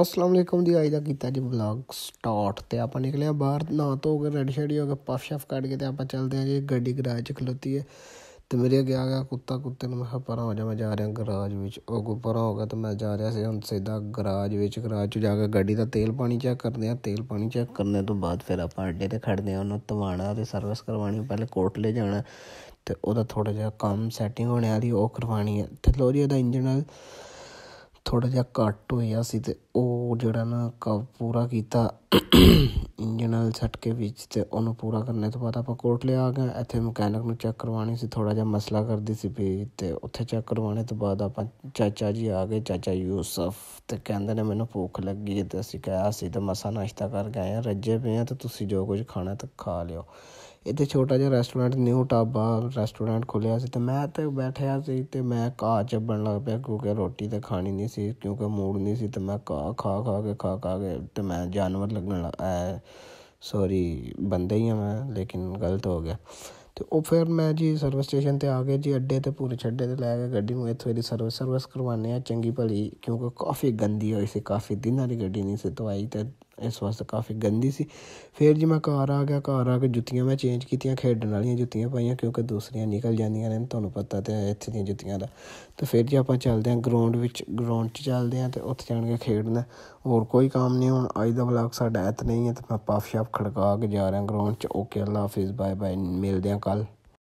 ਅਸਲਾਮ ਵਾਲੇਕਮ ਦੀ ਆਈ ਦਾ ਕੀਤਾ ਜੀ ਵਲੌਗ ਸਟਾਰਟ ਤੇ ਆਪਾਂ ਨਿਕਲਿਆ ਬਾਹਰ ਨਾ ਤੋ ਕੇ ਰੈਡ ਸ਼ੈਡੀ ਹੋ ਕੇ ਪਫ ਸ਼ਫ ਕੱਢ ਕੇ ਤੇ ਆਪਾਂ ਚੱਲਦੇ ਆ ਜੀ ਗੱਡੀ ਗਰਾਜ 'ਚ ਖਲੋਤੀ ਹੈ ਤੇ ਮੇਰੇ ਅੱਗੇ ਆ ਗਿਆ ਕੁੱਤਾ ਕੁੱਤੇ ਨੂੰ ਮੈਂ ਕਿਹਾ ਪਰਾਂ ਹੋ ਜਾ ਮੈਂ ਜਾ ਰਿਹਾ ਗਰਾਜ ਵਿੱਚ ਉਹ ਕੋ ਪਰਾਂ ਹੋ ਗਿਆ ਤੇ ਮੈਂ ਜਾ ਰਿਹਾ ਸੀ ਹੁਣ ਸਿੱਧਾ ਗਰਾਜ ਵਿੱਚ ਗਰਾਜ 'ਚ ਜਾ ਕੇ ਗੱਡੀ ਦਾ ਤੇਲ ਪਾਣੀ ਚੈੱਕ ਕਰਦੇ ਆ ਤੇਲ ਪਾਣੀ ਚੈੱਕ ਕਰਨੇ ਤੋਂ ਬਾਅਦ ਫਿਰ ਆਪਾਂ ਅੱਡੇ ਤੇ ਖੜਦੇ ਆ ਉਹਨੂੰ ਧਵਾਣਾ ਤੇ ਸਰਵਿਸ ਕਰਵਾਣੀ ਪਹਿਲੇ ਕੋਟਲੇ ਜਾਣਾ ਤੇ ਉਹਦਾ ਥੋੜਾ ਜਿਹਾ ਕੰਮ ਸੈਟਿੰਗ ਹੋਣੇ ਵਾਲੀ ਉਹ ਕਰਵਾਣੀ ਹੈ ਤੇ ਲੋਰੀ ਦਾ ਇੰਜਨ ਨਾਲ ਥੋੜਾ ਜਿਹਾ ਘੱਟ ਹੋਇਆ ਸੀ ਤੇ ਉਹ ਜਿਹੜਾ ਨਾ ਕੰਮ ਪੂਰਾ ਕੀਤਾ ਇੰਜਨ ਨਾਲ ਛੱਡ ਕੇ ਵਿੱਚ ਤੇ ਉਹਨੂੰ ਪੂਰਾ ਕਰਨ ਤੋਂ ਬਾਅਦ ਆਪਾਂ ਕੋਟਲਿਆ ਆ ਗਏ ਇੱਥੇ ਮਕੈਨਿਕ ਨੂੰ ਚੈੱਕ ਕਰਵਾਣੀ ਸੀ ਥੋੜਾ ਜਿਹਾ ਮਸਲਾ ਕਰਦੀ ਸੀ ਵੀ ਤੇ ਉੱਥੇ ਚੈੱਕ ਕਰਵਾਣੇ ਤੋਂ ਬਾਅਦ ਆਪਾਂ ਚਾਚਾ ਜੀ ਆ ਗਏ ਚਾਚਾ ਯੂਸਫ ਤੇ ਕਹਿੰਦੇ ਨੇ ਮੈਨੂੰ ਭੁੱਖ ਲੱਗੀ ਤੇ ਅਸੀਂ ਕਿਹਾ ਸੀ ਤਾਂ ਮਸਾ ਨਾਸ਼ਤਾ ਕਰ ਗਏ ਆ ਰੱਜੇ ਪਏ ਆ ਤੇ ਤੁਸੀਂ ਜੋ ਕੁਝ ਖਾਣਾ ਤਾਂ ਖਾ ਲਿਓ ਇੱਥੇ ਛੋਟਾ ਜਿਹਾ ਰੈਸਟੋਰੈਂਟ ਨਿਊ ਟਾਬਾ ਰੈਸਟੋਰੈਂਟ ਖੁੱਲਿਆ ਸੀ ਤੇ ਮੈਂ ਤੇ ਬੈਠਿਆ ਸੀ ਤੇ ਮੈਂ ਕਾ ਚੱਬਣ ਲੱਗ ਪਿਆ ਕਿਉਂਕਿ ਰੋਟੀ ਤੇ ਖਾਣੀ ਨਹੀਂ ਸੀ ਕਿਉਂਕਿ ਮੂਡ ਨਹੀਂ ਸੀ ਤੇ ਮੈਂ ਕਾ ਖਾ ਖਾ ਕੇ ਖਾ ਖਾ ਕੇ ਤੇ ਮੈਂ ਜਾਨਵਰ ਲੱਗਣ ਲੱਗਾ ਸੌਰੀ ਬੰਦੇ ਹੀ ਹਾਂ ਮੈਂ ਲੇਕਿਨ ਗਲਤ ਹੋ ਗਿਆ ਤੇ ਉਹ ਫਿਰ ਮੈਂ ਜੀ ਸਰਵਿਸ ਸਟੇਸ਼ਨ ਤੇ ਆ ਗਿਆ ਜੀ ਅੱਡੇ ਤੇ ਪੂਰੇ ਛੱਡੇ ਤੇ ਲੈ ਕੇ ਗੱਡੀ ਨੂੰ ਇੱਥੇ ਦੀ ਸਰਵਿਸ ਸਰਵਿਸ ਕਰਵਾਉਣੇ ਆ ਚੰਗੀ ਭਲੀ ਕਿਉਂਕਿ ਕਾਫੀ ਗੰਦੀ ਹੋਈ ਸੀ ਕਾਫੀ ਦਿਨਾਂ ਦੀ ਗੱਡੀ ਨਹੀਂ ਸੀ ਧਵਾਈ ਤੇ ਇਸ ਵਾਸਤੇ ਕਾਫੀ ਗੰਦੀ ਸੀ ਫਿਰ ਜੀ ਮੈਂ ਘਰ ਆ ਗਿਆ ਘਰ ਆ ਕੇ ਜੁੱਤੀਆਂ ਮੈਂ ਚੇਂਜ ਕੀਤੀਆਂ ਖੇਡਣ ਵਾਲੀਆਂ ਜੁੱਤੀਆਂ ਪਾਈਆਂ ਕਿਉਂਕਿ ਦੂਸਰੀਆਂ ਨਿਕਲ ਜਾਂਦੀਆਂ ਨੇ ਤੁਹਾਨੂੰ ਪਤਾ ਤੇ ਇੱਥੇ ਦੀਆਂ ਜੁੱਤੀਆਂ ਦਾ ਤੇ ਫਿਰ ਜੀ ਆਪਾਂ ਚੱਲਦੇ ਹਾਂ ਗਰਾਊਂਡ ਵਿੱਚ ਗਰਾਊਂਡ 'ਚ ਚੱਲਦੇ ਹਾਂ ਤੇ ਉੱਥੇ ਜਾਣ ਕੇ ਖੇਡਣਾ ਹੋਰ ਕੋਈ ਕੰਮ ਨਹੀਂ ਹੁਣ ਅੱਜ ਦਾ ਵਲੌਗ ਸਾਡਾ ਐਤ ਨਹੀਂ ਹੈ ਤੇ ਮੈਂ ਪਫ ਸ਼ਾਪ ਖੜਕਾ ਕੇ ਜਾ ਰਿਹਾ ਗਰਾਊਂਡ 'ਚ ਓਕੇ ਅੱਲਾ ਹਾਫਿਜ਼ ਬਾਏ ਬਾਏ ਮਿਲਦੇ ਹਾਂ ਕੱਲ